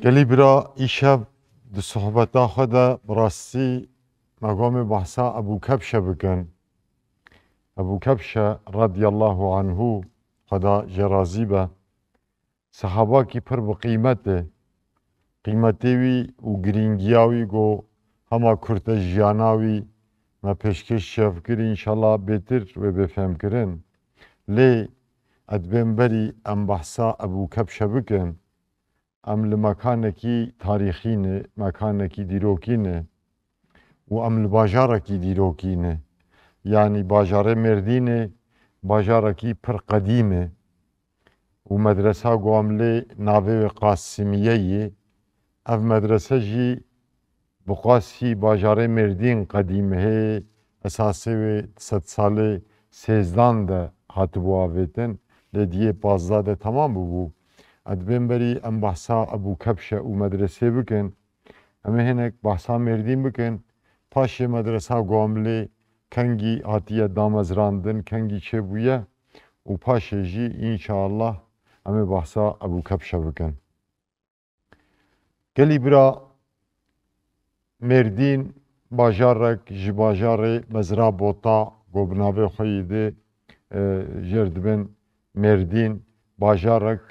گلی برا ایشب دو صحبتا خدا براستی مقام بحثا ابو کبشه بکن ابو کبشه رضی الله عنه خدا جرازی به صحابه کی پر بقیمت ده قیمتی وی و گرینگیاوی گو همه کرت جیاناوی ما پیشکش کری انشالله بهتر و بفهم کرن لی ادبن بری ام بحثا ابو کبشه بکن ام li mekanekî tarîxî ne, mekanekî dîrokî ne û em li bajarekî dîrokî ne. Yani bajarê Mêrdînê e, bajarekî pir qedîm e û medresa Goamlê navê wê Qasimiye ye. Ev medrese jî bi qasî bajarê Mêrdîn qedîm e, heye esasê wê sed salê sêzdan de hatibû avêtin lê diyê pazdeh de temam bûbû. ئەدبێن بەری ئەم باسا ئەبوو کەپشە و مەدرسێ بکەن ئەمە هێنێک باسا مردین بکەن پاشێ مەدرسا گۆملێ کەنگی هاتیە دامەزراندن کەنگی چێبووە و پاشێژی ئینشاءله ئەمێ باسا ئەبوو کەپشە بکەن. گەلی برا مردین باژارێک ji bajarê mezra bota گۆبناavê xۆیی دê e, jêr dibin merdîn bajarek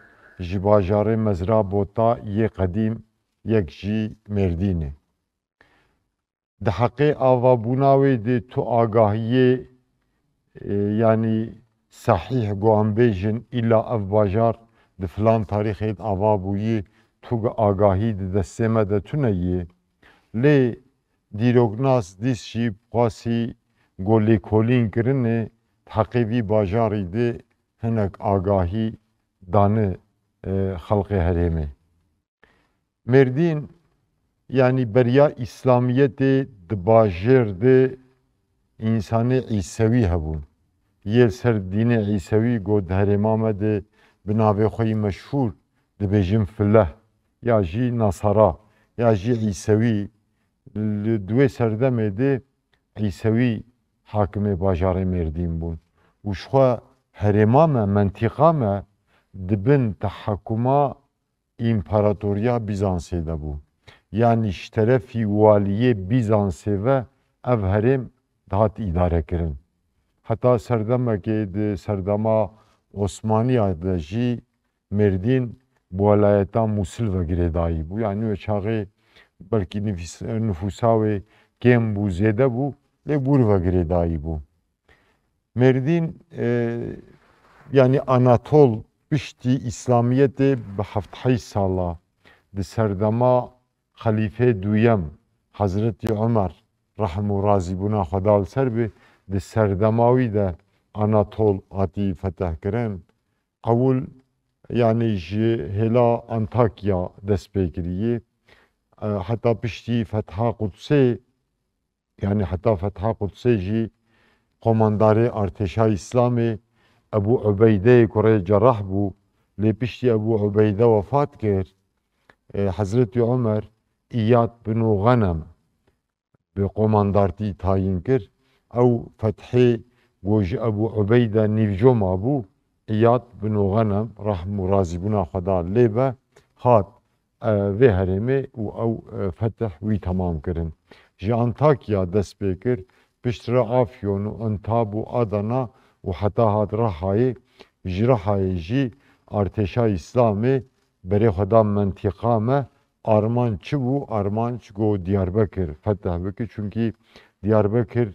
ji bajarê mezra bota yê qedîm yek jî Mêrdînê. Di heqê avabûna wê de tu agahiyê e, yanî sehîh guhanbêjin îla ev bajar di filan tarîxê de ava bûyê tu agahî di destê me de tuneyê lê dîroknas dîs jî xwasî golêkolînkirinê heqê vî bajarê de hinek agahî dane halk e, haremi. Merdin yani berya İslamiyetê dibajêr de insanê İsevî hebûn. Yê ser dînê İsevî got herêma me de bi navê xwe yî meşhûr dibêjin fileh ya jî nasara ya jî İsevî li duwê serdemê de İsevî hakimê bajarê Mêrdîn bûn û ji xwe herêma me mentîqa me dibin tahakkuma imparatoriya Bizansê de bû. Yani ji terefî waliyê Bizansê ve ev herêm dihat îdarekirin. Heta serdemekê di serdema Osmaniya de jî Mêrdîn bi welayeta Musil ve girê dayî bû. Yani wê belki belkî nüfusa ve kêm bû, zêde bû lê bûr ve girê dayî bû. Mêrdîn e, yani Anatol پشتی ئیسلامیەتێ بە هەفتحی ساڵە دی سەردەما خەلیفێ دوویەم حەزرەتی ئەمەر ڕەحم و ڕازی بوونا خەداڵ سەر بێ دی سەردەماوی دە ئەناتۆڵ ئاتی فەتەهکردن قەول یانی ji هێلا ئەنتاکیا دەست پێکریە حتا پشتی فەتها قوتسێ یعنی حتا فەتها قوتسێ ژی قۆماندارێ ئارتێشا ئیسلامێ ئەبوو عبەیدەی کوڕی جەڕەح بوو لێ پشتی ئەبوو عبەیدە وەفات کرد حەزرەتی عمەر ئیاد بن و غەنەم بێ قۆماندارتی تاین کرد ئەو فەتحێ گۆژی ئەبوو عبەیدە نیڤجۆما بوو ئیاد بن و غەنەم ڕەحم و رازی بوونا خەدا لێبە هات vê herêmê û ew feteh wî temam kirin. Ji Antakya dest pê kir, piştre Afyon û Entab û Adana u hata hat rahayı jrahayı jî arteşa İslam'ı berê xwedan mentiqa me arman çi bû arman çigo Diyarbekir feteh bike çunkî Diyarbekir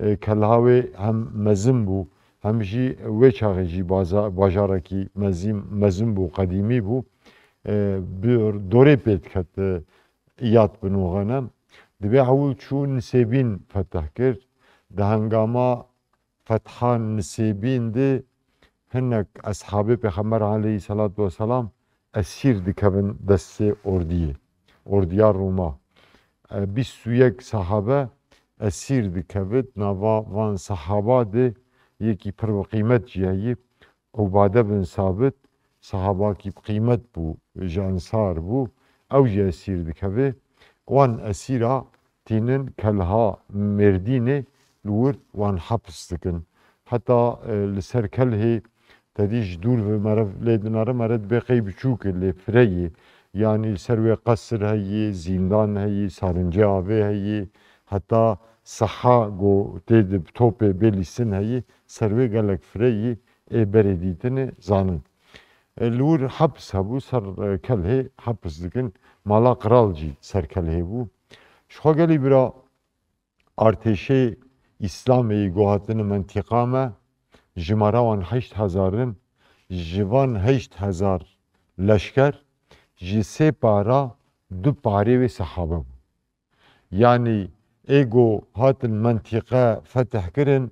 kelhavê hem mezin bû hem jî wê çaxê jî bajarekî mezim mezin bû qedîmî bû e, dorê pê dikete yat binûxene divê hewil çû Nisêbîn feteh kir di hengama fethan nisibindi hinek ashabê pêxember aleyhissalatu vesselam esîr dikevin destê ordiyê ordiya Roma e, bîst û yek sahabe esir dikevit nava van sahaba de, yekî pir bi qîmet jî heye Ubade bin Sabit sahaba ki kıymet bû jansar Ensar bû esir jî Van esir'a, wan kelha Mêrdînê الورد وان حبس dikin. Heta li ser kelhê tedî ji dûr ve merev lê dinare mere bêqey biçûk e lê fireyê yani li ser wê qesir heyî, zîndan heyî, sarincê avê heyî, heta seha go tê di topê bêlîsin heyî ser wê gelek fireyî ê berê dîtinê zanin. Li wir heps hebû ser kelhê heps dikin mala qiral jî ser kelhê bû. Ji xwe gelî bira artêşê ئیسلامی گوهاتنم انتقامە ژماراوان هشت هزارن جوان هشت هزار لەشکەر ji sê para du parê wê sehabe bû. Yanî êgo hatin mentiqe fetehkirin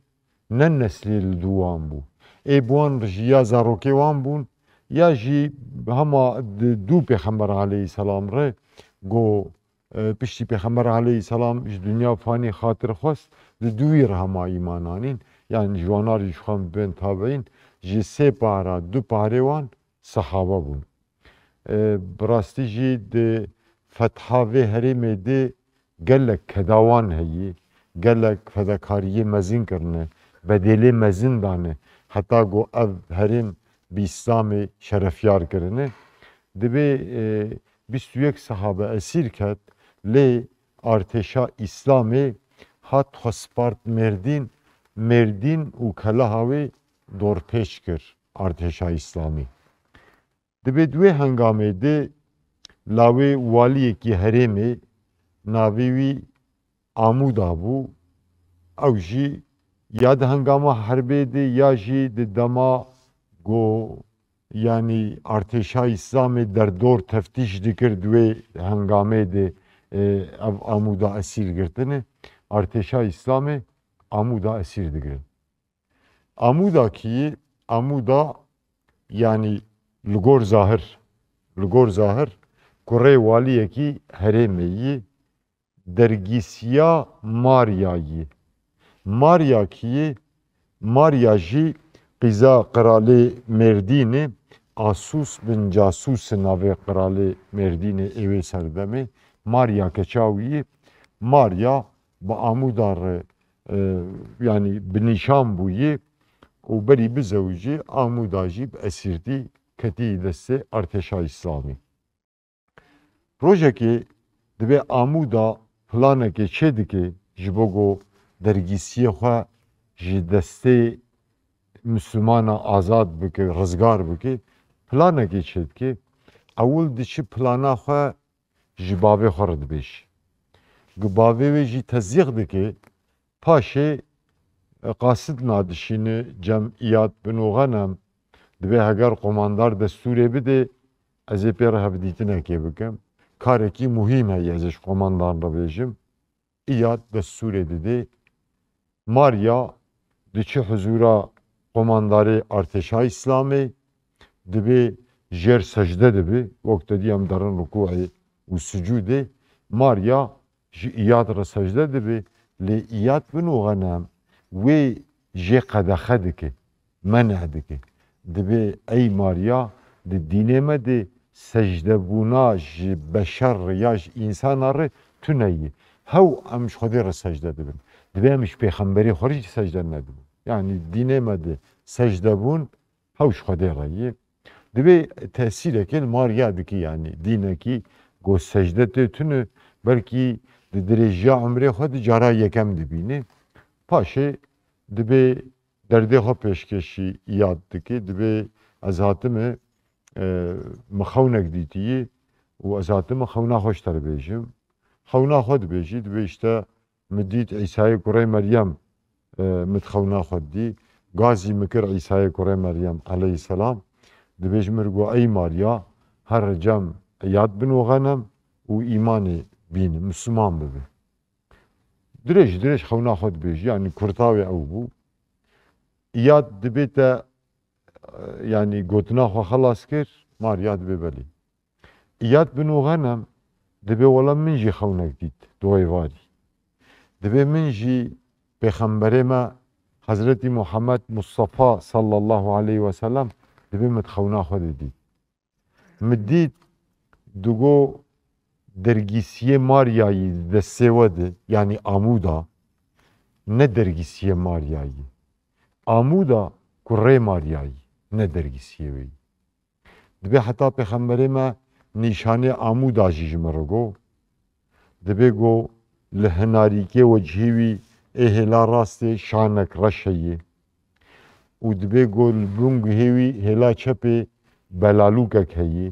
ne neslî li duwan bû. Ê buwan ji ya zarokê wan bûn ya jî hema du pêxember aleyî selam re go e, piştî pêxember aleyî selam ji dünya fanî xatir xwest دویرهما ایمانانین یعنی جوانار یشخان بن تابعین جی سه پارا دو پاروان صحابه بون براستی جی ده فتحاوی هریمه ده گلک کداوان هیی گلک فدکاری مزین کرنه bedeli mezin dane hatta go ev herim bi İslami şerefyar kirine dibi e, bir süyek sahabe esir ket le arteşa İslami hat hospart merdin merdin u kelahavi dorpeş kir arteşa İslami. Dibe dve hengamede lavi ki heremi navivi amuda bu ev ya da hangama harbe de ya jî di dema go yani artêşa İslamê derdor teftiş dikir wê hengamê de ev amuda esîrgirtinê ارتشا اسلام amuda esir دیگرن amuda ki amuda yani لگور ظاهر لگور ظاهر کره والیه کی هرمیی درگیسیا ماریایی ماریا کی ماریا جی قیزا قرالی مردینی Asus bin Casus nave kralı Merdine evi serdemi Maria Keçavi'yi Maria به آمودار یعنی به نیشان بویی و بری بزوجی آموداجی به اسیردی کتی دسته ارتشا اسلامی روژه که دبه آمودا پلانه که چه دکه جبوگو درگیسی خواه جی دسته مسلمان آزاد بکه رزگار بکه پلانه که چه دکه اول دیچی پلانا خواه جبابه خورد بیش Gubavê jî tezîq dike paşê e, qasid nadişîne cemiyat binûxenem divê heger qomandar destûrê bide ez ê pê re hevdîtinekê bikim. Karekî muhîm heye ez ê ji qomandan bibêjim. İyad destûrê dide Marya diçi huzûra qomandarê Artêşa İslamê dibê jêr secde dibe. Wek dedî em derin rukûê û sucûdê Marya یاد را سجده دبی لی یاد بنو غنام وی جی قدخه دکه منع دکه دبی ای ماریا دی دینه ما دی سجده بونا جی بشر یا جی انسان را تو نیی هاو امش خودی را سجده دبن دبی امش پیغمبری خوری جی سجده ندبن یعنی دینه ما دی سجده بون هاوش خودی را یه dibe tesir eken marya diki yani dine ki go secde tünü belki دی دریجه عمری خود جارا یکم دبینی پاشی دبی دردی خو پیشکشی یاد دکی دبی از هاتم مخونک دیتیی و از هاتم خونا خوشتر بیجم خونا خود بیجی دبی اشتا مدید عیسی کوری مریم متخونا خود دی قازي مكر عيسى كوري مريم عليه السلام دبيج مرقو أي ماريا هر جم عياد بن وغنم وإيماني بینی مسلمان ببی درێژ درێژ خەونا خۆت بێژیانی کورتاوێ ئەو بوو یاد دەبێتە ینی گوتناخوا خلاص کرد ماریاد بێ بەلی یاد بنوغەنم دەبێ وەڵە منژی خەونەک دیت دوای واری دەبێ منژی پێخەمبەرێمە حەزرەتی محەممەد مستەفا صل الله عليه وسلم دەبێ مت خەوناخوا دەدیت مدیت دوگۆ dergisiye Marya'yı ve Sevadı yani Amuda ne dergisiye Marya'yı. Amuda kure Marya'yı ne dergisiye ve. Dibe hatta peygamberi me nişane Amuda jijmero go. Dibe go لهناریکه وجهیوی اهلا راست شانک رشیه و دبی گل بلونگ هیوی هلا چپه بلالوکک هیه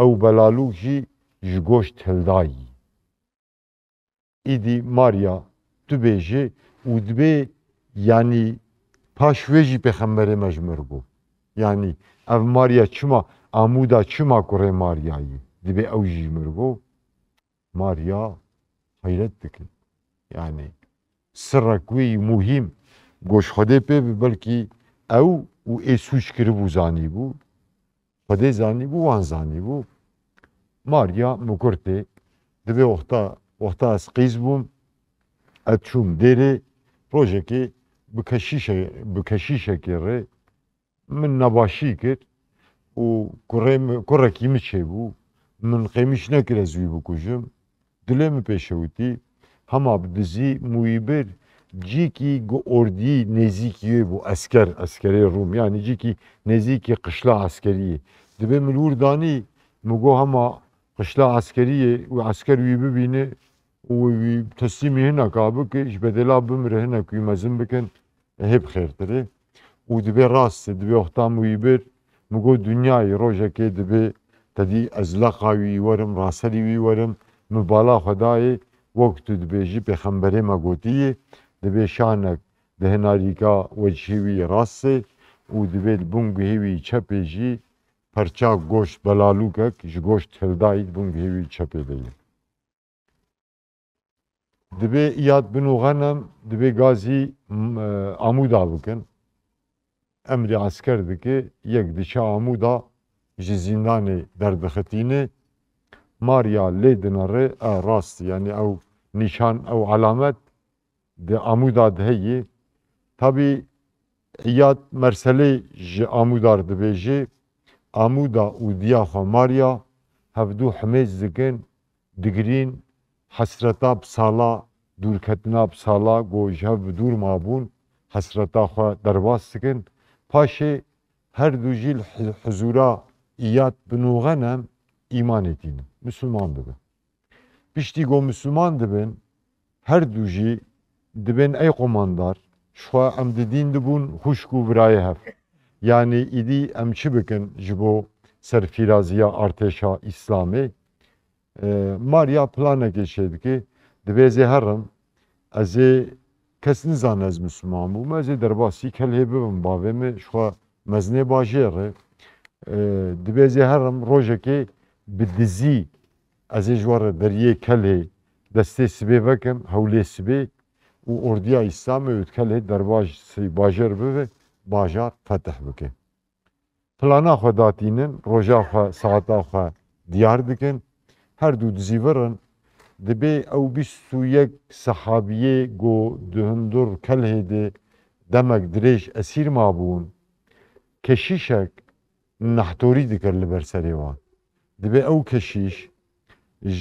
او بلالوک جی ji İdi Maria dibêje û dibe yanî paş wê jî pêxemberê me ji mir bû. Yanî ev Maria çima amûda çima kurê Mariayî dibe ew jî ji mir bû Maria heyret dikin. Yani sirrek wî muhîm goş Xwedê pê bi belkî ew û ê sûc kiribû zanîbû Xwedê zanîbû wan zanîbû ماریا مکرتی دبی وقتا وقتا از قیز بوم ات چوم دیری روژه که بکشیشه بکشیشه کره من نباشی کرد و کره کره کیمی چه بو من قیمش نکر از وی بکشم دلی می پیشوتی هما بدزی مویبر جی کی گو اردی نزیکیه بو اسکر اسکری روم یعنی جی کی نزیکی قشلا اسکریه دبی ملوردانی مگو هما قشلا عسکریه و عسکر وی ببینه و وی تسلیمی هنه کابه که ایش بدلا بمره هنه که مزن بکن هب خیرتره و دبی راست دبی اختام وی بر مگو دنیای روژه که دبی تدی ازلقا وی ورم راسلی وی ورم مبالا خدای وقت دبی جی پیخمبری مگوتیه دبی شانک دهناریکا وجهی وی راسته و دبی بونگهی وی چپی جی پرچا گوشت بلالوکا که جی گوشت هلدایی بون هیوی چپی دیگه دبی یاد بنو غنم دبی گازی آمودا بکن امری عسکر دکی یک دیشه آمودا جی زندانی دردختینه ماریا لیدنره راست یعنی او نشان او علامت ده آمودا دهیی tabi yat merseli ji amudar dibêje amuda û diya xwe mariya hevdû hemêj zikin digirîn hesreta pisala dûrketina pisala got ji hev bi dûr mabûn hesreta xwe derbas dikin paşê her du jîl huzûra îyad binûğenem îman etînin misliman dibin piştî got misliman dibin her du jî dibin ey qomandar ji xwe em di dîn dibûn hûşk û birayê hev یعنی ایدی امچی jibo جبو سرفیرازیا ارتشا اسلامی Maria plana geçirdi. ki dibe zeharım ez kesin zan Müslüman bu mezi derbasi kelhebim bavemi şua mezne bajere ee, dibe zeharım rojeki bi dizi ez jwar deriye kelhe deste sibe vekim hevle sibe u ordiya İslam'ı ötkele derbaj bajer bebe باجار فتح بکن پلانا خو داتینن روژا خو ساعتا خو دیار دکن هر دو دزیورن دبی او بیست و یک صحابیه گو دهندور کله ده دمک دریج اسیر مابون کشیشک نحتوری دکر لبر سریوان دبی او کشیش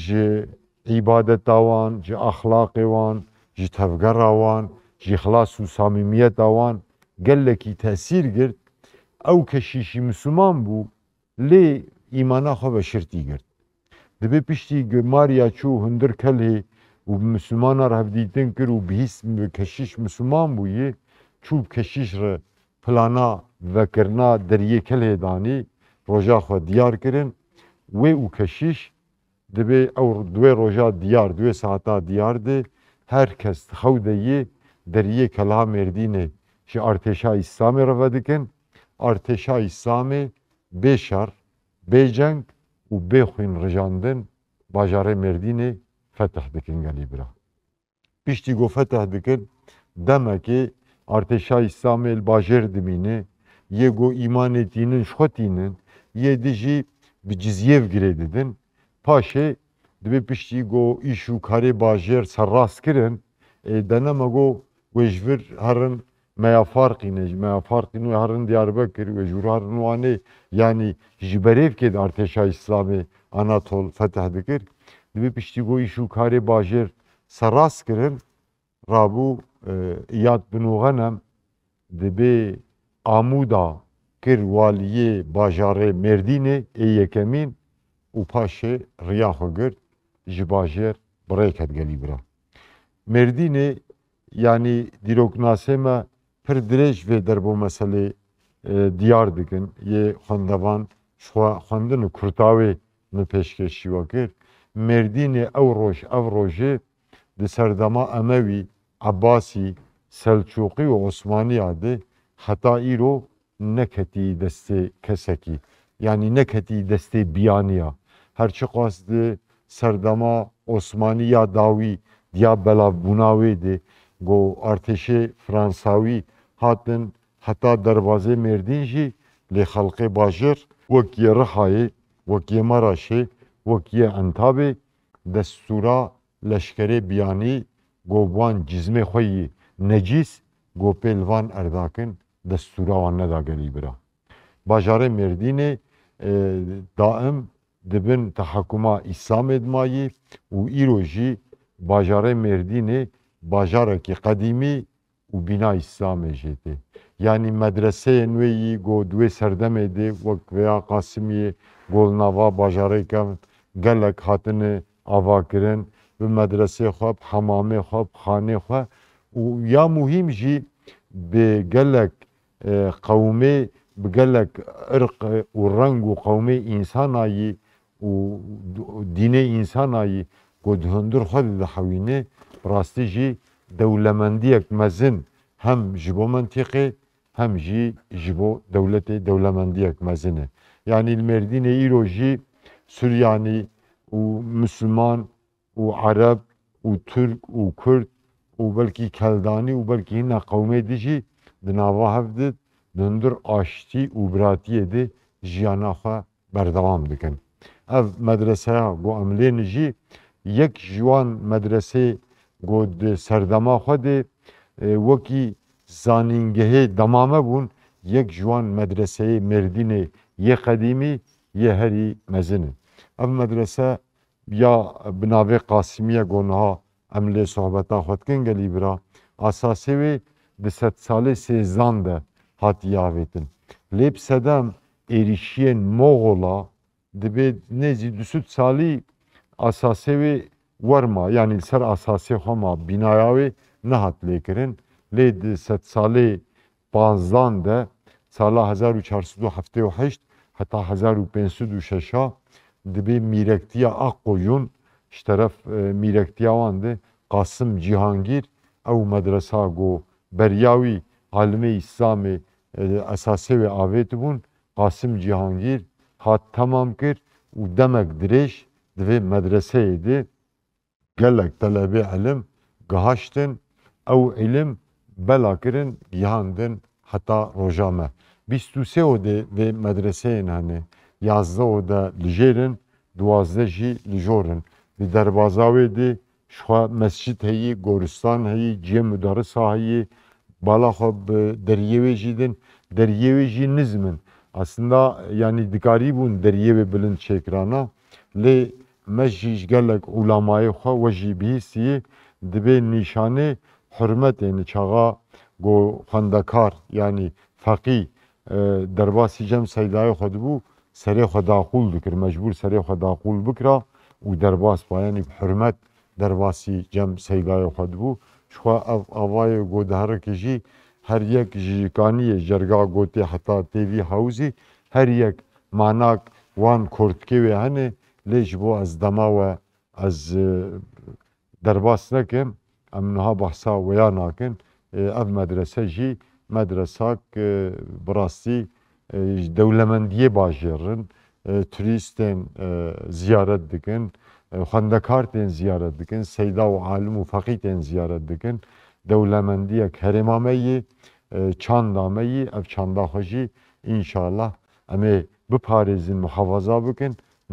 ج عبادت آوان ج اخلاق وان ج تفگر آوان ج خلاص و صمیمیت آوان گەلێکی تەسیر گرت ئەو کەشیشی مسلمان بوو لێ ئیمانە خۆ بە شرتی گرت دەبێ پشتی گماریا چوو هەندر کەل هێ و مسلمانە ڕەبدیتن کرد و بهیست کەشیش مسلمان بوویە چوب کەشیش ڕە پلانا ڤەکردنا دەریە کەل هێدانی ڕۆژا خۆ دیارکردن وێ و کەشیش دەبێ ئەو دوێ ڕۆژا دیار دوێ ساعتا دیاردێ هەر کەس خەودەیە دەریە کەلا مردینێ که ارتشای اسلامی رو دیکن ارتشای اسلامی به شر به جنگ و به خوین رجاندن باجار مردین فتح دکن گلی برا پیشتی گو فتح دکن دمکی ارتشای اسلامی الباجر دمینه یه گو ایمان دینن شخطینن یه دیجی به جزیف گیره دیدن پاشه دبی پیشتی گو ایشو کاری باجر سراس کرن دنما گو گوشور هرن مع فرق مع فرق هرن Diyarbakır ve jurarın wani yani jiberev ket arteşa İslami Anatol fetih dikir. Dibi piştigoyi şu kare bajir saras kirin rabu e, İyad bin Ghanem dibi amuda kir valiye bajare merdine eyyekemin upaşe u paşe riyahu gir jibajer breket Merdine yani diroknasema pir dirêj vê derbô meselê e, diyar dikin yê xwendevan xwendin û kurtawê min pêşkêşî we kir mêrdînê ew roj ev rojê di serdema Emewî Ebasî Selçûqî û Osmaniya de heta îro neketî destê kesekî yanî neketî destê biyaniya herçi xwast di serdema Osmanî ya dawî ya belavbûna wê de گو ارتش فرانسوی هاتن حتی دروازه مردین جی لی خلق باجر وکی رخای وکی مراشه وکی انتابه دستورا لشکر بیانی گوبان جزمه خویی نجیس گو پیلوان ارداکن دستورا وان ندا گریبرا باجار مردین دائم دبن تحکما اسلام ادمایی و ایروجی باجار مردین bajareke qedîmî û bîna Îslamê jê tê. Yanî medreseyên wê yî got duê serdemê dê wek vêya Qasimiyê golnava bajarekan gelek hatine avakirin bi medresê xwe bi hemamê xwe bi xanê xwe û ya muhîm jî bi gelek e, qewmê bi gelek irq û reng û qewmê însanayî û dînê însanayî got hundir xwe dide hewîne راستی جی دولمندیک مزن هم جبو منطقه هم جی جبو دولت دولمندیک مزنه yani merdine İroji Süryani u Müslüman u Arap u Türk u Kürt u belki Keldani u belki hinna kavme dici dinava hevdit döndür aşti u bratiyedi jiyana xwe berdevam dikin. Ev medreseye bu emlên jî yek jiwan medreseyê گود سردما خود وکی زانینگه دمامه بون یک جوان مدرسه مردین یه قدیمی یه هری مزنه ام مدرسه یا بناوه قاسمیه گونها املی صحبتا خود کن گلی برا اساسی وی ده ست ساله سیزان ده هات یاویتن لیب سدم ایریشیین مغولا دبی نزی دو ست سالی اساسی وی ورما یعنی سر اساسی هما بینایاوی نهات لیکرین لی ست سالی بانزدان ده سالا 1478 حتی 1506 دبی میرکتیا اقویون شترف میرکتیا وان ده قاسم جهانگیر او مدرسه گو بریاوی عالم اسلامی اساسی و آویت بون قاسم جهانگیر hat tamam kir u demek direş ve medreseydi. قال لك طلبي علم قهشتن او علم بلا كرن يهاندن حتى رجامه بیستو سه اوده و مدرسه این هنه یازده اوده لجیرن دوازده جی لجورن و دربازاوی دی شخوا مسجد هایی گورستان هایی جی مدارس هایی بالا خب دریوی جیدن deriyevi jinizmin aslında yani dikari bun deriyevi bilin çekrana le مجیش گلک علمای خو و جی بیسی دبی نشانه حرمت یعنی چاغا گو خندکار یعنی فقی درباسی جم سیدای خود بو سری خدا خول دکر مجبور سری خدا خول بکرا و درباس پایانی بحرمت درباسی جم سیدای خود بو شو او اوای گو دهر کجی هر یک جیکانی جرگا گوتی حتا تیوی هاوزی هر یک معناک وان کورتکی و هنه لێژ بۆ ئەس دەماوە ئەس دەرباس نەکەم ئەمنها بەحسا ویا ناکەن ئەف مەدرسە ژی مەدرساک بڕاستی دەولەمەندیە باژێڕن توریستên ziyaret dikin xwendekartên ziyaret dikin seyda û alim û feqîtên ziyaret dikin dewlemendiyek herêma me yî çanda me yî ev çanda xwe jî înşallah em ê biparêzin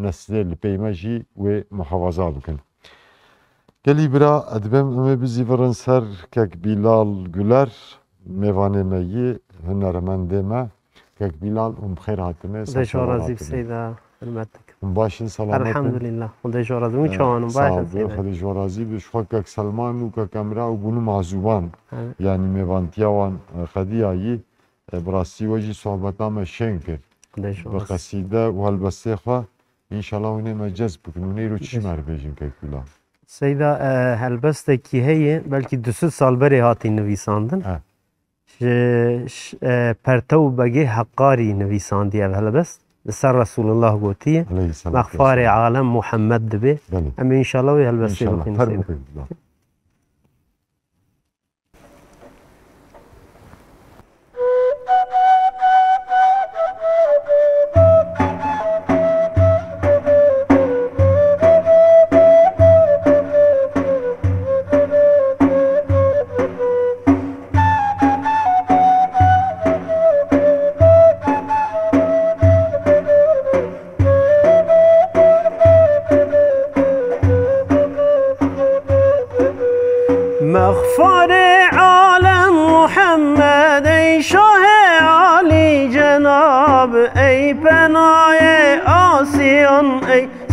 نسلر لبيماجي ومحافظة بكن قلي برا أدبم أمي بزي سر كاك بلال جولر ميواني مي هنر من ديما كاك بلال أم خير هاتمي دشور رزيف سيدة حرمتك باشن سلامتك الحمد لله وده جو رازي وچوان اه، باشن سلامتك صحب خده جو رازي بش خواه سلمان و كاك امرا و بونو معزوبان يعني اه. ميوانتياوان اه، خده آي براسي وجي صحبتا ما شنك ده جو رازي بقصيدة و البسيخة انشالله اونه ما oynamayacağız بکن اونه رو چی مر بجیم که کلا سیدا هلبست کی هی بلکی دوست سال بری هاتی نویساندن پرتو بگی حقاری نویساندی اول هلبست سر رسول الله گوتیه مغفار عالم محمد دبی اما انشالله وی هلبستی بکنی سیدا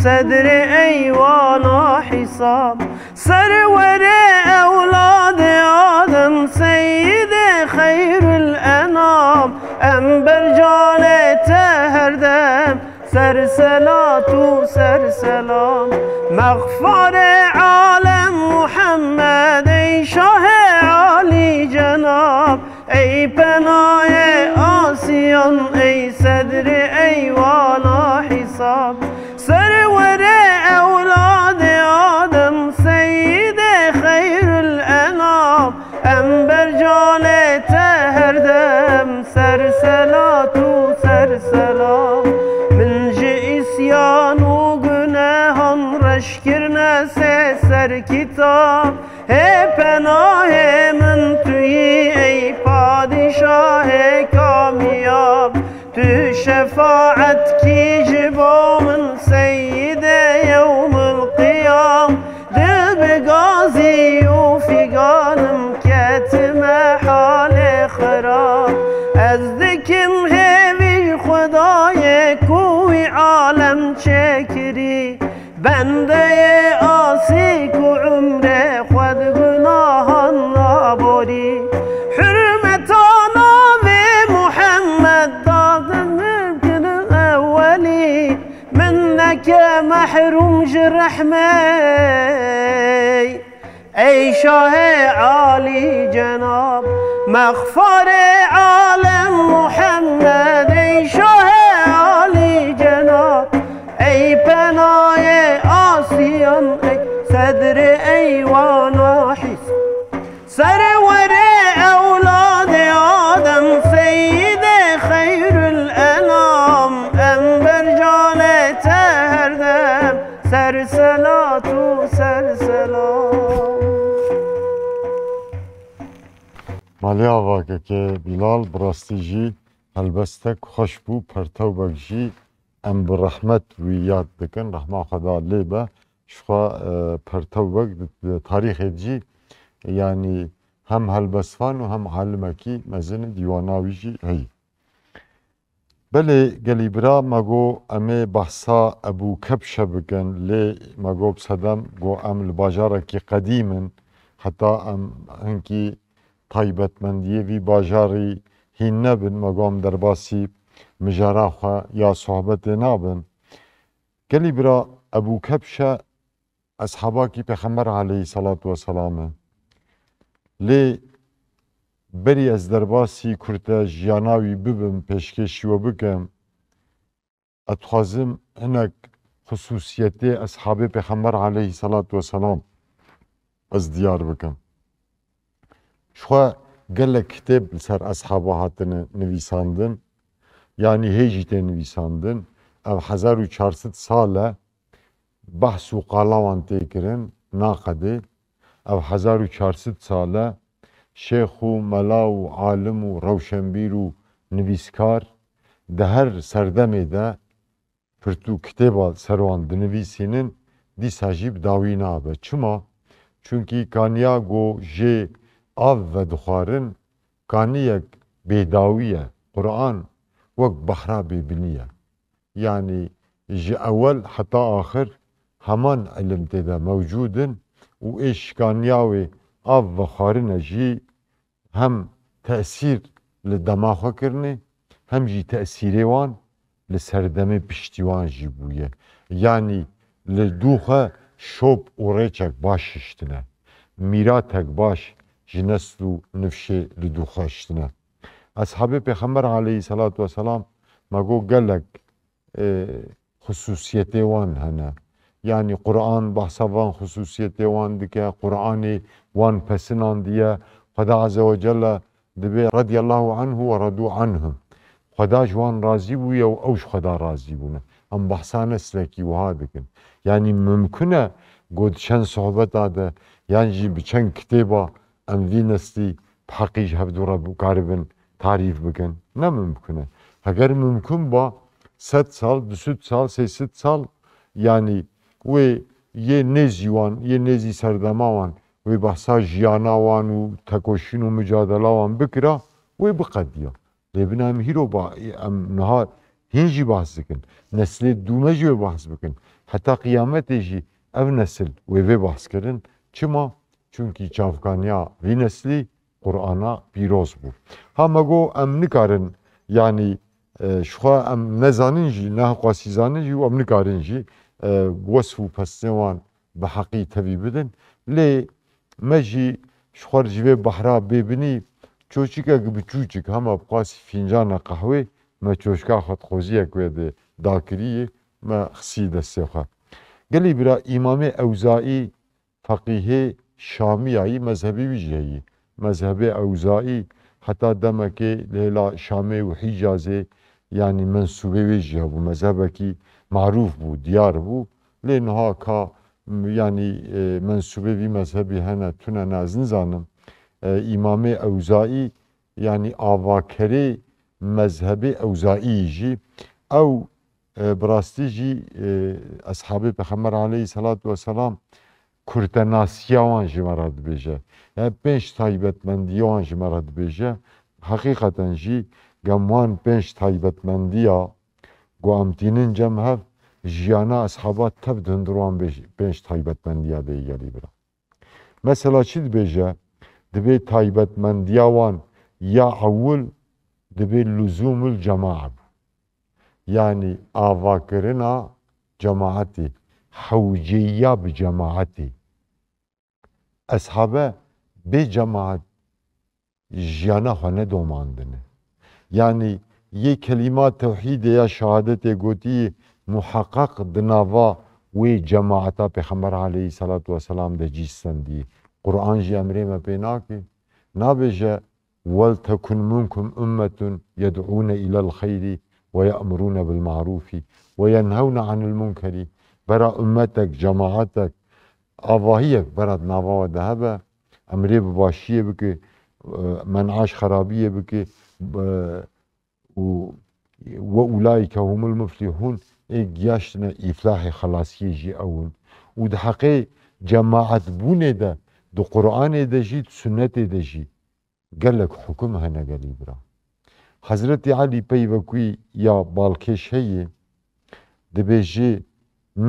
صدر أيوة لا حصاب سروري اولاد آدم سيدي خير الأنام أنبر جانته هر سر سلات و سلام مغفر عالم محمد ای شاه عالی جناب ای پناه آسیان ای صدر ای والا حساب سرور أولاد آدم سيد خير الأنام أنبر جان تهردم سر سلات و سر سلام من إسيان و گناهان رش کرنه سر کتاب هی پناه من توی ای پادشاه کامیاب شفاعتك جبوا من سيده يوم القيام دل بقازي وفي قانم كاتمة حالي خراب أزدك هذي خدايك وي عالم شكري بنده آسيك وعمري خد قناها نابوري محروم جرحمي أي شاه عالی جناب مغفر عالم محمد أي شاه عالی جناب أي پناه آسیان أي صدر أيوان و حسن سر مالیاوا که بلال براستی جی هلبستک خوش بو پرتو بک جی ام برحمت وی یاد دکن رحم خدا لی با شخوا پرتو بک تاریخ جی یعنی هم هلبستان و هم حلمکی مزین دیواناوی جی هی بله گلی برا مگو امی بحسا ابو کب شبکن لی مگو بسدم گو ام الباجارکی قدیمن حتی ام هنکی تایبەتمەندیە وی باژاری هین نەبن مەگوام دەرباسی مجاراخوا یا سوحبەتێ نابن گەلی برا ئەبوو کەپشە ئەسحاباکی پێخەمەر عليهەی سەڵات وەسەلامە لێ بەری ئەس دەرباسی کورتە ژیانناوی ببم پێشکەشیوە بکەم ئەتخوازم هەنێک خصوصیەتێ ئەسحابێ پێخەمەر عليهەی سەڵات وەسەلام ئەس دیار بکەم شخوا گلک کتاب لسر اصحابا هاتن نویساندن یعنی هیجیته نویساندن او هزار و چارسد ساله بحث و قالاوان تیکرن ناقده او هزار و چارسد ساله شیخ و ملا و عالم و روشنبیر و نویسکار ده هر سردمه ده پرتو کتابا سروان دنویسینن دیساجیب داوینا به چما چونکی کانیاگو جه av ve dixwarin kaniyek bêdawî ye Qur'an wek behra bêbînî ye yanî ji ewel heta axir heman ilim têde mewcûd in û ê şikaniya wê av ve xwarinê jî hem tesîr li dema xwe kirine hem jî tesîrê wan li serdemê piştî jî bûye yanî li dû xwe şop û rêçek baş şiştine mîra tek baş jinestu nifşê li dûxweştine eshabê pêxember aleyhissalatu vesselam me got gelek xusûsiyetê wan hene yanî Quran behsa van xusûsiyetê wan dike Quranê wan pesinandiye Xweda Eze ve Celle dibe radiyallahu anhu ve redu anhum Xweda ji wan razî bûye û ew ji Xweda razî bûne em behsane silekî wiha dikin yanî mümkün e got çend sohbeta de yan jî bi çend kitêba ئەمدی نستی پەقیش هەبدوڕە بکاربن تاریف بکەن نەممکنە هەگەر ممکن بە 100 سال 200 سال 300 سال ینی وێ یە نێزیوان یە نێزی سەردەماوان وێ بەسا ژیاناوان و تەکۆشین و مجادەلاوان بکرا وێ بقەدیە لێ بنام هیرۆ ئەم نهار هێژی باس بکن نسلێ دومەژێ باس بکن هەتا قیامەتێژی ئەو نسل وێ بێ باسکردن چما چونکی چاوکانیا وی نسلی قورآنا پیرۆز بوو هەمەگۆ ئەم نکارن ینی شخوا ئەم نەزانین ژی ناخواسیزانن ژی و ئەم نکارن ژی وەسف و پەسنێوان بە حەقی تەوی بدن لێ مەژی شخوارجیێ بەحرا بێبنی چۆچیکە بچوچک هەمە بقاسی فینجانە قەهوێ مە چۆشکا خەتخۆزیە کوێ دێ داکریە مە خسی دەستێخە گەلی برا ئیمامێ ئەوزایی فەقیهەیە شامیایی مذهبی ویجهی مذهب اوزایی حتی دمکی لیلا شامی و حجازه یعنی منصوبه ویجه بو مذهبکی معروف بو دیار بو لینها که یعنی منصوبه وی مذهبی هنه تونه نازن زانم امام اوزایی یعنی آواکری مذهب اوزایی جی او براستي جي أصحابي بخمر عليه الصلاة والسلام kurtenasyavan jî me radibêje. Ev pênc taybetmendiyan jî me radibêje, heqîqeten jî gem wan pênc taybetmendiya ku em tînin cem hev jiyana ashaba tev di hundir wan pênc taybetmendiya dê gelî bira. Mesela çi dibêje? Dibê taybetmendiya wan ya ewil dibê lüzumul cemae Yani avakirina cemaetî, hewceya bi cemaetî. اصحاب بی جماعت جیانا خانه دوماندنه یعنی یه کلمه توحید یا شهادت گوتی محقق دناوا و جماعتا پیغمبر علیه صلات و سلام ده جیستندی قرآن جی امری ما پیناکی نابجه ولتكن منكم أمة يدعون إلى الخير ويأمرون بالمعروف وينهون عن المنكر برا أمتك جماعتك ئاواهیەک بەرەت ناوەوە دەهەبە ئەمرێ باشیە بکە منعاش خراپیە بکە وە ئولایی کە هەمل مفتی هوون ئێ گیاشتنە ئیفلاحی خلاصیێژی ئەون و دحقی جەماعەت بوونێ دە دو قورآانێ دەژیت سنەتێ دەژیت gelek hukum hene gelî bira. Hezretî Elî peyvekûî ya balkêş heyê dibêjê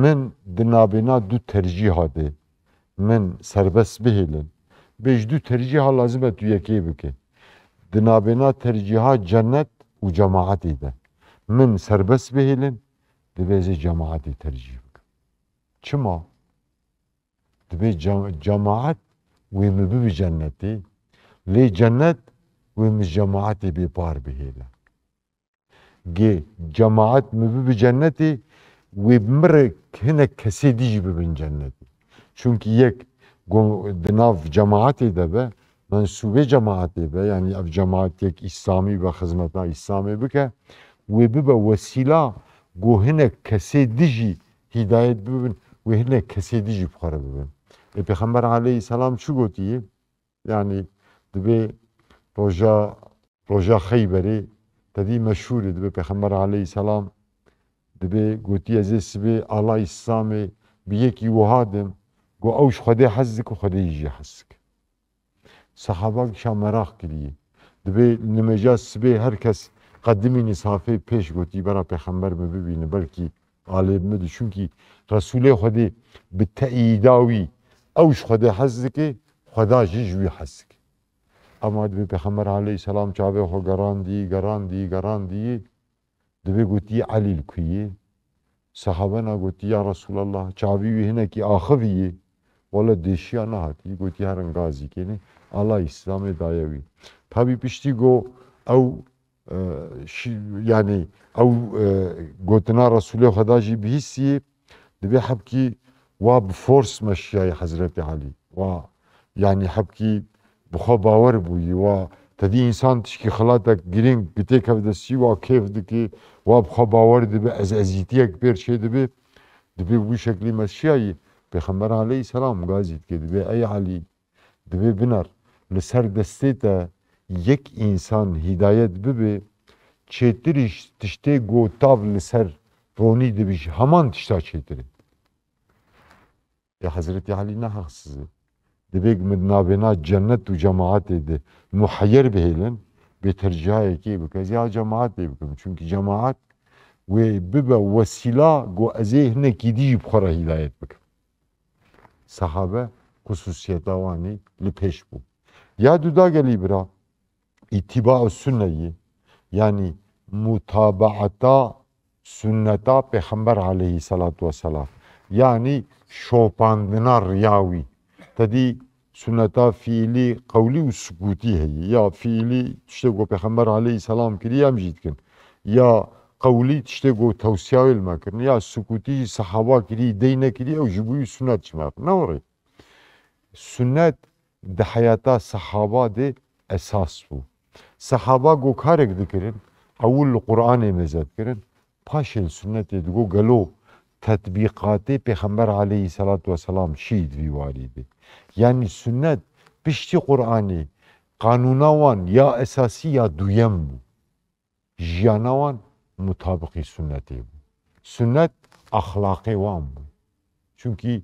min di nabêna du tercî hadê من serbest bihilin. Becdü terciha lazimet yüyeki büke. Dinabena terciha cennet u cemaat ide. Min serbest bihilin. Dibezi cemaati tercih büke. Çıma? Dibe cemaat ve mi cenneti. Li cennet ve mi cemaati bi par bihile. Ge cemaat mi bi cenneti ve mrek hinek kesedici bi cennet. چونکی یک دناو جماعتی ده به منصوبه جماعتی به یعنی اف جماعت یک اسلامی و خدمتنا اسلامی بکه و به وسیله گوهنه کسی دیجی هدایت ببین و هنه کسی دیجی بخاره ببین پیغمبر علیه السلام چی گوتیه؟ یعنی دبی روژا روژا خیبری تدی مشهوره دبی پیغمبر علیه السلام دبی گوتی از سبی الله اسلامی به یکی وهادم Goavj Xwedê hez dik û Xwedê jî hez dik. Seheban kişa meraq kiriye. Dibe nimeca sibê herkes qedimînî safê pêş gotî bera pêxember me bibîne belkî alê me di çunkî Resulê Xwedê bi teîda wî ew ji Xwedê hez dike Xweda jî ji wî hez dike. Ama dibe pêxember aleyh selam çavê xwe gerandî gerandî gerandî dibe gotiye Elî li kuyê Sehebena gotiye ya Resulallah çavî wî hinekî axiviye Valla deşiya nahat. İyi got yarın gazi kene Allah İslam'e dayavi. Tabi pişti go ev e, yani ev e, gotuna Resulü Hadaji bihisi dibe habki ve force meşyayı Hazreti Ali. Ve yani habki بخوا باور بوی و تدی انسان تشکی خلاتا گرین گتی که دستی و کیف دکی و بخوا باور دبی از ازیتیک بیر چه دبی دبی وی شکلی مسیحی پیغمبر علیه السلام گازید که دوی ای علی دوی بنر لسر دسته تا یک insan hidayet bibi çetiriş tişte gotav liser roni dibiş haman tişte çetir. Ya Hazreti Ali ne haksızı? Dibek midnabena cennet u cemaat edi. Muhayyer bihelen betercihaya ki bu kez ya cemaat bikim. Çünkü cemaat ve bibe vesila go azeh ne gidiyip kara hidayet bikim sahabe hususiyet davani li peş bu. Ya düda gelibra itiba sünneyi yani mutabaata sünneta peygamber aleyhissalatu vesselam. Yani şopandına riyavi. Tadi sünneta fiili kavli ve sukuti heyi. Ya fiili işte go peygamber salam kiri yemjitkin. Ya قولی تشتی گو توسیه ما کرن یا سکوتی صحابه کری دینه کری او جبوی سنت چما نوری سنت ده حیاتا صحابه ده اساس بو صحابه گو کارک دکرن اول قرآن مزد کرن پاشن سنت دگو گلو تطبیقات پیغمبر علیه صلات و سلام شید ویواری ده یعنی سنت پشتی قرآنی قانونوان یا اساسی یا دویم بو جیانوان mutabık sünneti bu. Sünnet ahlaki vam bu. Çünkü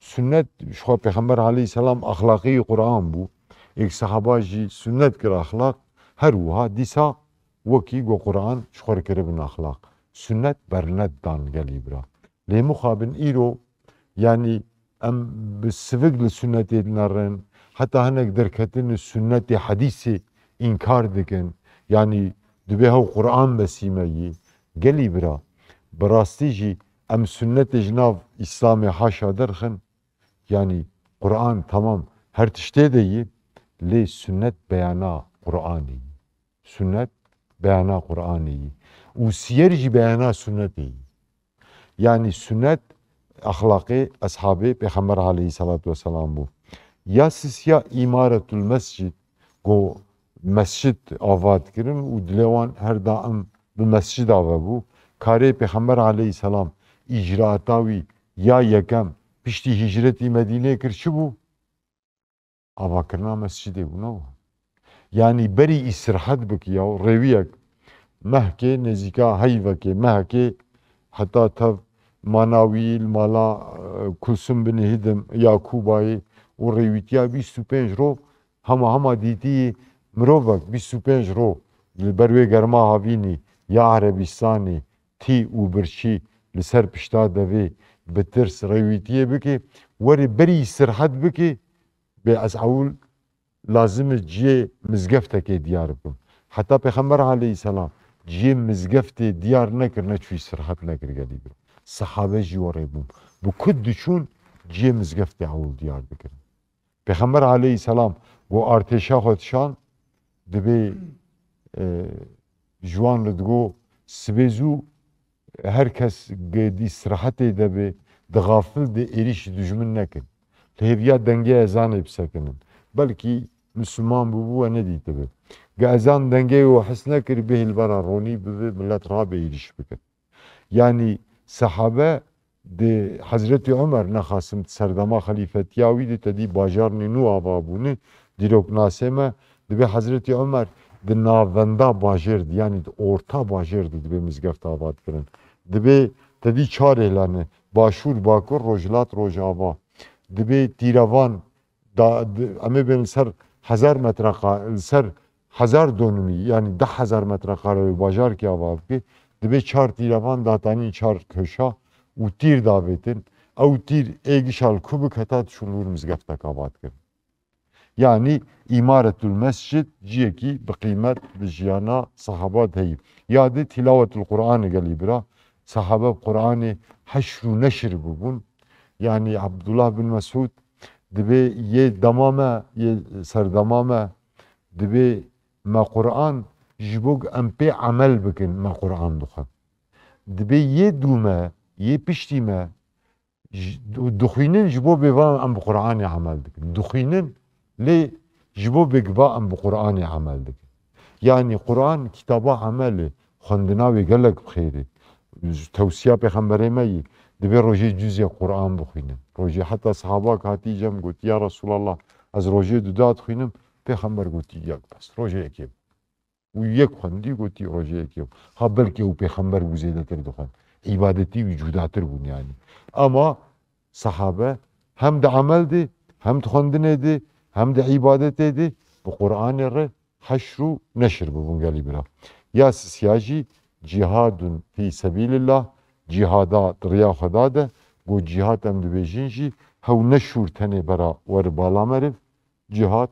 sünnet şu Peygamber aleyhisselam ahlaki Kur'an bu. Ek sahaba sünnet kir ahlak her wiha dîsa wekî got Kur'an şixor kiribin ahlak. Sünnet bernet dan gelî bira. Lê iro yani em bi sivik li hatta dinarin heta hinek derketin sünnetê hadîsê inkar dikin. Yani دبی هاو قرآن بسیمه گلی برا براستی جی ام سنت جناب اسلام حاشا درخن yani Kur'an tamam her tişte de iyi. Li sünnet beyana Kur'an'ı. Sünnet beyana Kur'an'ı. Usiyerci beyana sünnet iyi. Yani sünnet ahlakı ashabı Peygamber aleyhissalatu vesselam bu. Ya siz ya imaretül mescid go مسجد آباد کردن و دلوان هر دائم به مسجد آبا بو کاری پیغمبر علیه سلام اجراتاوی یا یکم پشتی هجرتی مدینه کرد چی بو؟ آبا کرنا مسجده بو نو یعنی بری استراحت بکی و رویک مهکه نزیکا حیوکه مهکه حتی تف ماناویل مالا کلسم بن هدم یاکوبای و رویتیا بیست و پنج رو همه همه دیتی مرۆڤک 25 ڕۆ بەروێ گەرما هاوینی یا عربیستانی تی و برشی لەسەر پشتا دەوێ بە ترس ڕێویتیە بکێ وەری بەری سرحەت بکێ بێ ئەسعول لازمە جێ مزگەفتەکێ دیار بم حتا پێخەمەر عليه سەلام جێ مزگەفتێ دیار نەکرد نەچوی سرحەت نەکردگەلی بم سەحابە ژوەڕێ بووم بۆ کورد دچوون جێ مزگەفتی هەوڵ دیار بکردن پێخەمەر عليه سەلام بۆ ئارتێشا خۆتشان dibe جوان li digo sibêz û her kes îstirahetê de be di xafil de êrîşî dijmin nekin. Li hêviya dengê ezanê bisekinin. Belkî misliman bûbû we nedîtibe. Ge ezan dengê we hes nekir bê hilbera ronî bibe millet rabe êrîş bikin. Yani sehabe di Hezretê Ömer nexasim serdema xelîfetiya wî de tedî bajarnê nû ava bûne dîroknasê me Dibe Hazreti Ömer di navenda bajirdi yani orta bajirdi dibe mizgeft abad kirin. Dibe tedi çar ehlani başur bakor rojlat rojava. Dibe tiravan da ame ben ser hazar metre ser hazar dönümü yani da hazar metre kare bajar ki abad ki dibe çar tiravan da datani çar köşa u tir davetin. Ew tir kubuk kubik heta tişulûr mizgeftek abad kirin. Yani imaretül mescid ciyeki bi kıymet bi jiyana sahaba deyip. Yani tilavetül Kur'an'ı galibra. Sahabe Kur'an'ı haşru neşir bubun. Yani Abdullah bin Mesud dibe ye damame ye serdamame dibe ma Kur'an jibog empe amel bikin ma Kur'an duhan. Dibe ye dume ye piştime duhinin jibo bevan am Kur'an'ı amel bikin. Duhinin ليه ji bo bêgva em bi Qur'anê hemel dikin yanî Quran kitaba hemelê xwendina wê gelek bixêrê tewsiya pêxemberê me yî divê rojê cüzê Quran bixwînin rojê heta sehaba hatî cem got ya Resulallah ez rojê du dadixwînim pêxember gotî yek bes rojeyekê û yek xwendî gotî rojeyekê ha belkê û pêxember bû zêdetir dixwin îbadetî wî cûdatir bûn yanî ama sehabe hem di emel de hem di xwendinê de hem de ibadet ibadeteydi. Bu Kur'an'ı ı re haşru neşir bu bunun gelibira. Ya siyasi cihadun fi sebilillah cihada dırya xada de bu cihat em dibêjin jî hew neşûr tenê bera weribala meriv cihat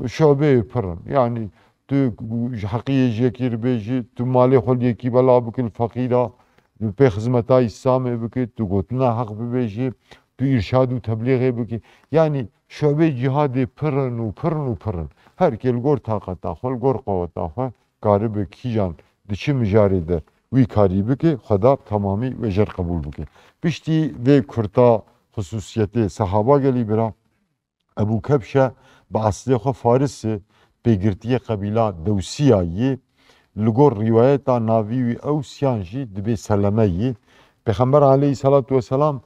şobeyê pirin yani tu heqiyê ji yekî dibêjî tu malê xwe li yekî bela bikî tu pê xizmeta îslamê bikî tu gotina heq bibêjî tu îrşad û tebliğê yani شوبه جهاد پرن و پرن و پرن هر کل گور طاقت خو گور قوت خو قارب کیجان د چی مجاری ده وی کاری بکه خدا تمامی وجر قبول بکه پشتی و کرتا خصوصیت صحابه گلی برا ابو کبشه با اصلی خو فارس پیگرتی قبیله دوسیایی لگور روایتا ناوی وی او سیانجی دبی سلمه یی پیغمبر علیه صلات و سلام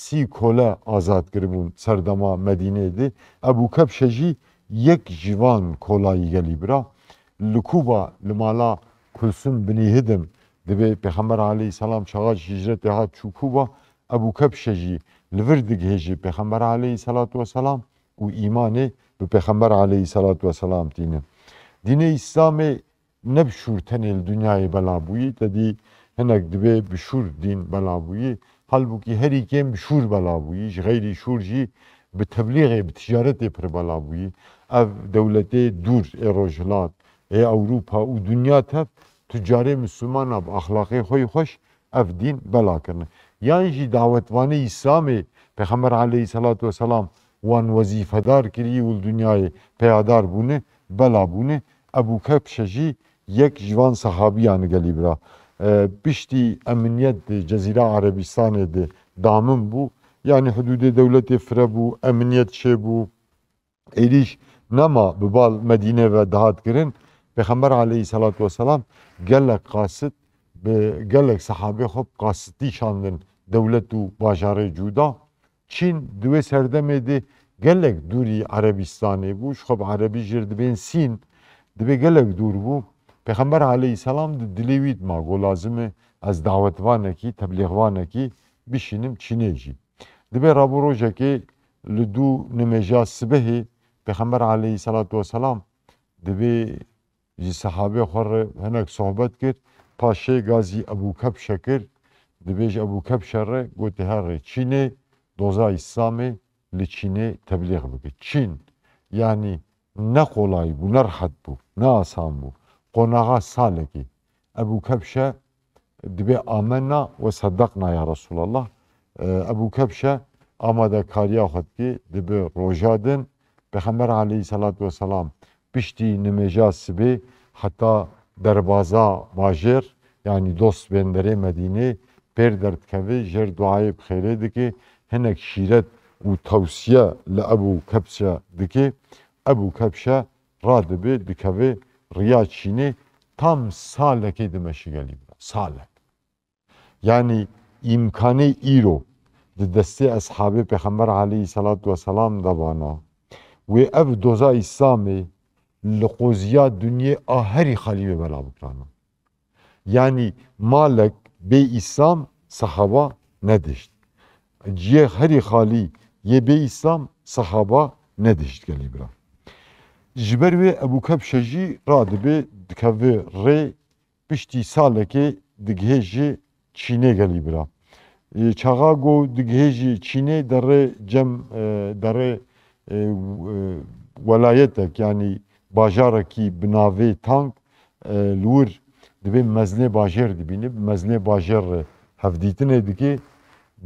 سی کلا آزاد کربون سردما مدینه دی ابو کبشه جی یک جوان کلایی گلی برا لکوبا لمالا کلسون بنی هدم دبی پیغمبر علیه سلام چغاش هجرت ها چوکوبا ابو کبشه جی لوردگ هجی پیغمبر علیه سلات و سلام و ایمانه به پیغمبر علیه سلات و سلام دینه دینه اسلام نبشورتن دنیای بلابویی تدی هنک دبی بشور دین بلابویی Halbuki her ikem şur bela bûyî, ji xeyrî şûr jî bi tevlîğê, bi ticaretê pir bela bûyî. Ev dewletê dûr ê Rojhilat, ê Ewropa û dunya tev tucarê misûman bi axlaqê xwe xweş ev dîn bela kirin. Yan jî davetvanê Îslamê Peyxember aleyhissalatu vesselam wan wezîfedar kiriye û dunyayê peyadar bûne bela bûne Ebû Kebşe jî yek ji van sehabiyan gelî bira. Ee, pişti emniyet Cezire Arabistan'ı damın bu. Yani hududi devleti frebu, emniyet şey bu. eriş nema bibal Medine ve dahat girin. Peygamber aleyhissalatu vesselam gelek kasit, gelek sahabe hop kasiti şandın devletu başarı cuda. Çin düve serdemedi gelek duri Arabistan'ı bu. Şu hop Arabi jirdi ben sin. Dibe gelek dur bu. Peygamber aleyhisselam da dilevit mago lazımı az davetvaneki, tebliğvaneki bir şeyim çineci. Dibe Rabu Rojaki lüdu nimeja sibehi Peygamber aleyhissalatu vesselam dibe ji sahabe xor hinek sohbet kir paşe gazi Ebu Kebşe kir dibe ji Ebu Kebşe re gote her Çinê doza İslamê li Çinê tebliğ bike. Çin yani ne kolay bu, ne rahat bu, ne asan bu. قناغا سالكي أبو كبشة دبي آمنا وصدقنا يا رسول الله أبو كبشة أما دا كاريا خدكي دبي روجادن بخمر عليه الصلاة والسلام بشتي نمجاز سبي حتى دربازا ماجر yani dost bendere Medine berdert kevi jer duayı bkheyre diki hinek şiret u tavsiye le Ebu Kepşe diki Ebu Kepşe radibi dikevi riyaçini tam saleke dimeşi gelib. Salek. Yani imkani ایرو د دسته اصحاب پیغمبر علیه صلوات و سلام دوانا و اف دوزا اسلامی لقوزیا دنیا آهری خالی به بلا بکرانم یعنی مالک به اسلام صحابه ندشت جیه هری خالی یه به اسلام صحابه ندشت گلی برام ji ber wê ebûkepşe jî radibe dikeve rê piştî salekê digihêje Çînê gelî bira. Çaxa got digihêjî Çînê derê cem e, derê welayetek e, e, yanî bajarekî bi navê tank li wir divê mezinê bajêr dibîne bi mezinê bajêr re hevdîtinê dike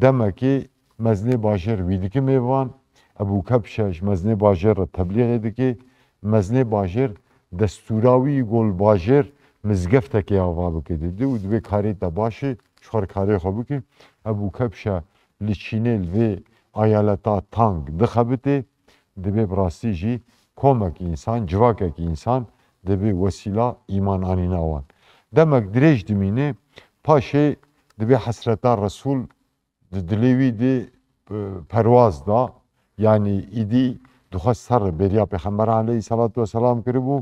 demekê mezinê bajêr wî dike mêvan ebûkepşe ji mezinê bajêr re tebliğê dike mezlê bajêr destûrawî gol bajêr mizgeftekê ava bike didî û divê karê te baş e çar karê xwe bike hebû kepşe li Çînê li vê ayaleta tang dixebite divê bi rastî jî komekî însan civakekî însan divê wesîla îmananîna wan demek dirêj dimîne paşê divê hesreta Resûl di dilê wî de perwaz da yani îdî duxa ser beriya Peyxəmbər əleyhissalatu vesselam kiribû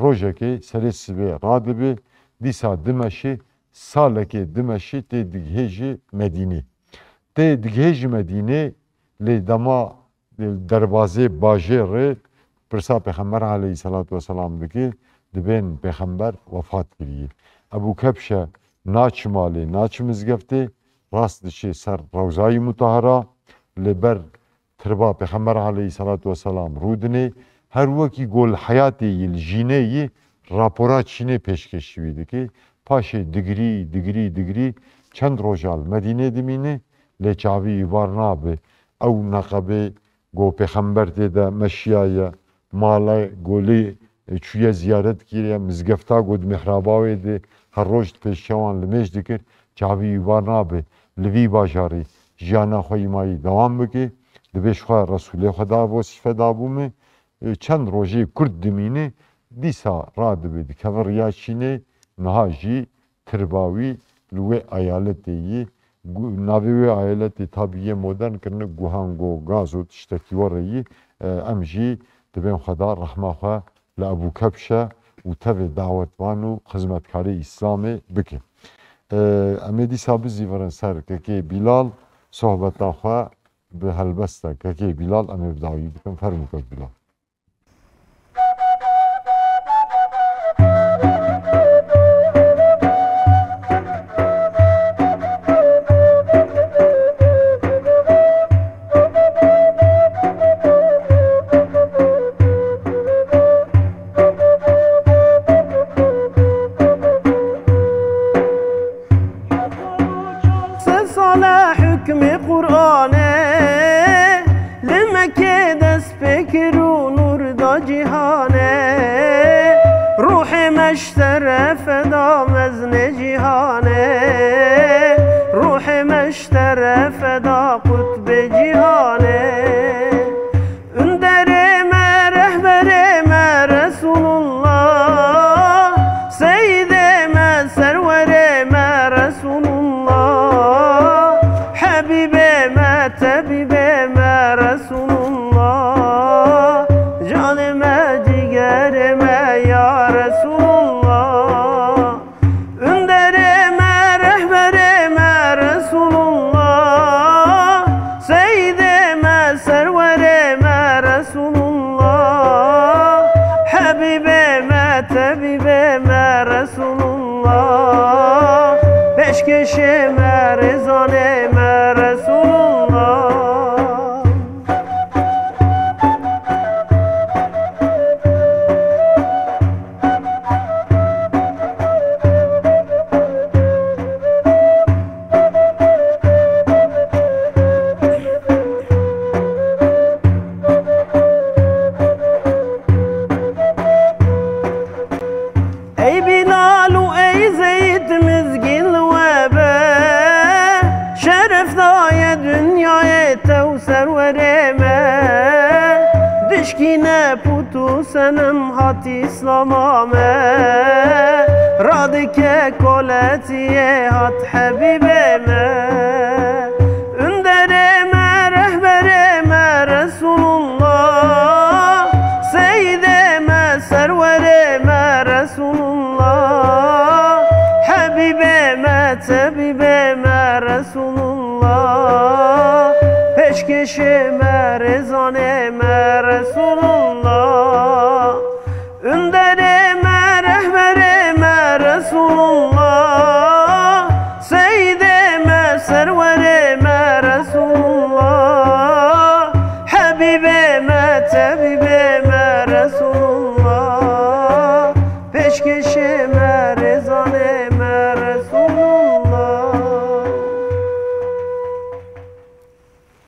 rojekê serê sibê ra dibe dîsa dimeşê salekê dimeşê tê dihêjî Medînê. Tê dihêjî Medînê lê dema derbazê bajê rê pirsa Peyxember aleyhissalatu vesselam dike dibên Peyxember vefat kiriye. Ebu Kebşe naçi malê naçi mizgeftê rast dişê ser rewzayî mutahara li ber تربا پیغمبر علیه صلوات و سلام رودنه هر وکی گل حیاتی یل جینه یی راپورا چینه پیشکشیدی که پاشه دگری دگری دگری چند روزال مدینه دمینه لچاوی وارنابه او نقبه گو پیغمبر ده مشیایه مالا گلی چویه زیارت کیریه مزگفتا گود محراباوی ده هر روز پیشوان لمش دکر چاوی وارنابه لوی باجاری جانا خویمایی دوام بکی دبی شو رسول خدا و صفدا بومه چند روزی کرد دمینه دیسا را دبید که ریاشینه نهاجی ترباوی لوی ایالتی یی ناوی وی ایالتی طبیعی مدرن کرنه گوهانگو گاز و تشتکی ورهی امجی دبیم خدا رحمه خواه لابو کبشه و تب دعوتوان و خزمتکاری اسلامی بکن امه دیسا بزیورن سر که بلال صحبتان خواه به هلبستك بلال امي بدعوي بكم فرموك بلال